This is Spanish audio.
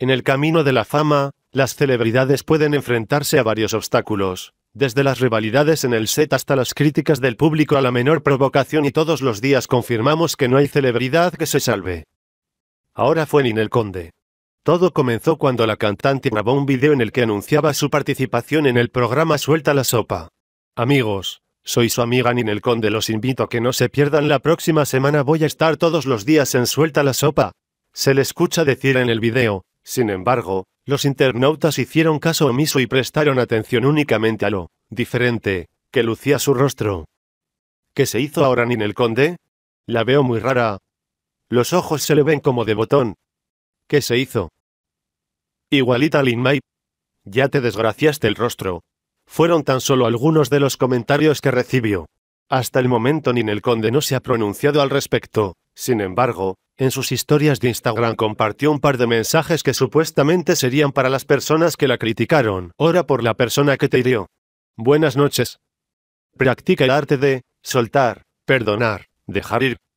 En el camino de la fama, las celebridades pueden enfrentarse a varios obstáculos, desde las rivalidades en el set hasta las críticas del público a la menor provocación y todos los días confirmamos que no hay celebridad que se salve. Ahora fue Ninel Conde. Todo comenzó cuando la cantante grabó un video en el que anunciaba su participación en el programa Suelta la Sopa. Amigos, soy su amiga Ninel Conde, los invito a que no se pierdan la próxima semana voy a estar todos los días en Suelta la Sopa. Se le escucha decir en el video, sin embargo, los internautas hicieron caso omiso y prestaron atención únicamente a lo diferente que lucía su rostro. ¿Qué se hizo ahora Ninel conde? La veo muy rara. Los ojos se le ven como de botón. ¿Qué se hizo? Igualita Linmay, Ya te desgraciaste el rostro. Fueron tan solo algunos de los comentarios que recibió. Hasta el momento Ninel conde no se ha pronunciado al respecto. Sin embargo, en sus historias de Instagram compartió un par de mensajes que supuestamente serían para las personas que la criticaron. Ora por la persona que te hirió. Buenas noches. Practica el arte de soltar, perdonar, dejar ir,